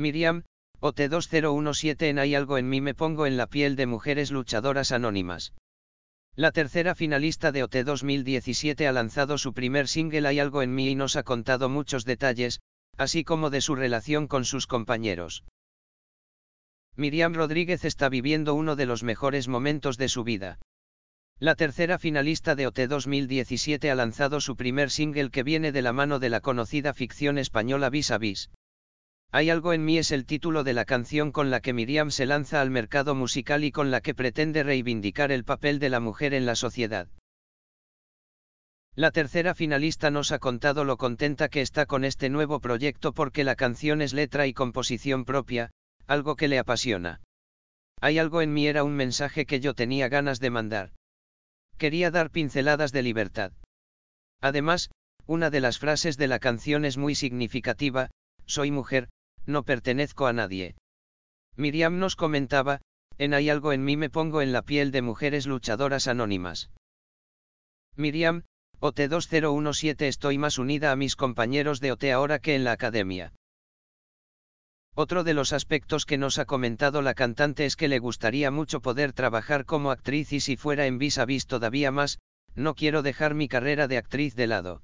Miriam, ot 2017 en Hay algo en mí me pongo en la piel de mujeres luchadoras anónimas. La tercera finalista de OT 2017 ha lanzado su primer single Hay algo en mí y nos ha contado muchos detalles, así como de su relación con sus compañeros. Miriam Rodríguez está viviendo uno de los mejores momentos de su vida. La tercera finalista de OT 2017 ha lanzado su primer single que viene de la mano de la conocida ficción española Vis a Vis. Hay algo en mí es el título de la canción con la que Miriam se lanza al mercado musical y con la que pretende reivindicar el papel de la mujer en la sociedad. La tercera finalista nos ha contado lo contenta que está con este nuevo proyecto porque la canción es letra y composición propia, algo que le apasiona. Hay algo en mí era un mensaje que yo tenía ganas de mandar. Quería dar pinceladas de libertad. Además, una de las frases de la canción es muy significativa, soy mujer, no pertenezco a nadie. Miriam nos comentaba, en hay algo en mí me pongo en la piel de mujeres luchadoras anónimas. Miriam, OT2017 estoy más unida a mis compañeros de OT ahora que en la academia. Otro de los aspectos que nos ha comentado la cantante es que le gustaría mucho poder trabajar como actriz y si fuera en vis a vis todavía más, no quiero dejar mi carrera de actriz de lado.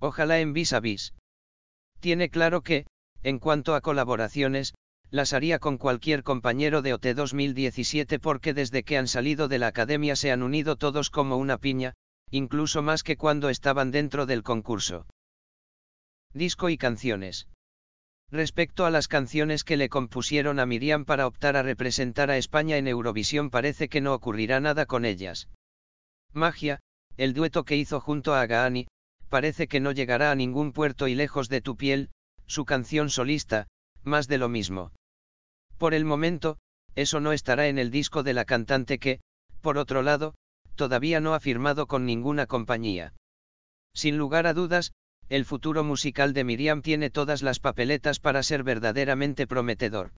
Ojalá en vis vis. Tiene claro que, en cuanto a colaboraciones, las haría con cualquier compañero de OT 2017 porque desde que han salido de la academia se han unido todos como una piña, incluso más que cuando estaban dentro del concurso. Disco y canciones. Respecto a las canciones que le compusieron a Miriam para optar a representar a España en Eurovisión parece que no ocurrirá nada con ellas. Magia, el dueto que hizo junto a Agaani, parece que no llegará a ningún puerto y lejos de tu piel, su canción solista, más de lo mismo. Por el momento, eso no estará en el disco de la cantante que, por otro lado, todavía no ha firmado con ninguna compañía. Sin lugar a dudas, el futuro musical de Miriam tiene todas las papeletas para ser verdaderamente prometedor.